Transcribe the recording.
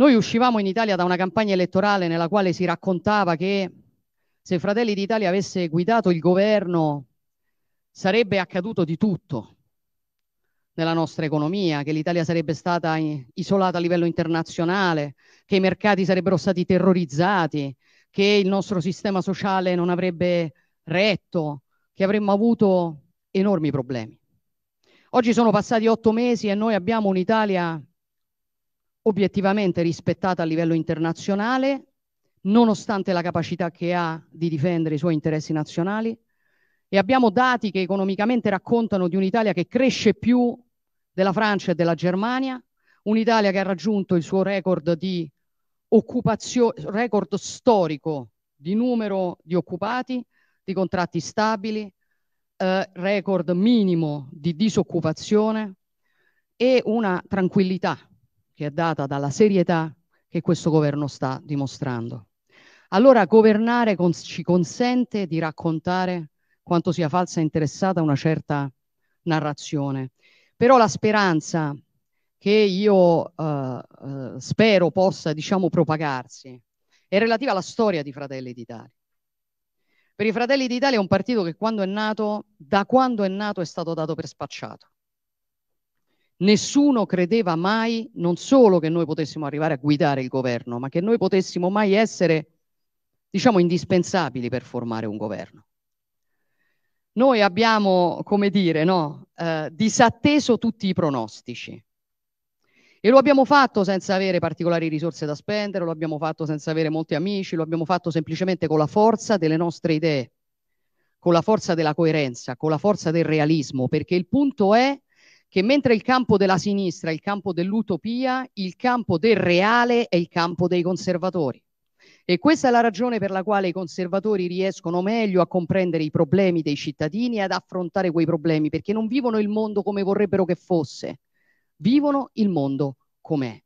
Noi uscivamo in Italia da una campagna elettorale nella quale si raccontava che se Fratelli d'Italia avesse guidato il governo sarebbe accaduto di tutto nella nostra economia, che l'Italia sarebbe stata isolata a livello internazionale, che i mercati sarebbero stati terrorizzati, che il nostro sistema sociale non avrebbe retto, che avremmo avuto enormi problemi. Oggi sono passati otto mesi e noi abbiamo un'Italia obiettivamente rispettata a livello internazionale, nonostante la capacità che ha di difendere i suoi interessi nazionali e abbiamo dati che economicamente raccontano di un'Italia che cresce più della Francia e della Germania, un'Italia che ha raggiunto il suo record di occupazione, record storico di numero di occupati, di contratti stabili, eh, record minimo di disoccupazione e una tranquillità che è data dalla serietà che questo governo sta dimostrando. Allora governare con, ci consente di raccontare quanto sia falsa e interessata una certa narrazione. Però la speranza che io eh, eh, spero possa, diciamo, propagarsi è relativa alla storia di Fratelli d'Italia. Per i Fratelli d'Italia è un partito che quando è nato, da quando è nato è stato dato per spacciato nessuno credeva mai non solo che noi potessimo arrivare a guidare il governo, ma che noi potessimo mai essere, diciamo, indispensabili per formare un governo. Noi abbiamo, come dire, no, eh, disatteso tutti i pronostici. E lo abbiamo fatto senza avere particolari risorse da spendere, lo abbiamo fatto senza avere molti amici, lo abbiamo fatto semplicemente con la forza delle nostre idee, con la forza della coerenza, con la forza del realismo, perché il punto è che mentre il campo della sinistra è il campo dell'utopia, il campo del reale è il campo dei conservatori. E questa è la ragione per la quale i conservatori riescono meglio a comprendere i problemi dei cittadini e ad affrontare quei problemi, perché non vivono il mondo come vorrebbero che fosse, vivono il mondo com'è.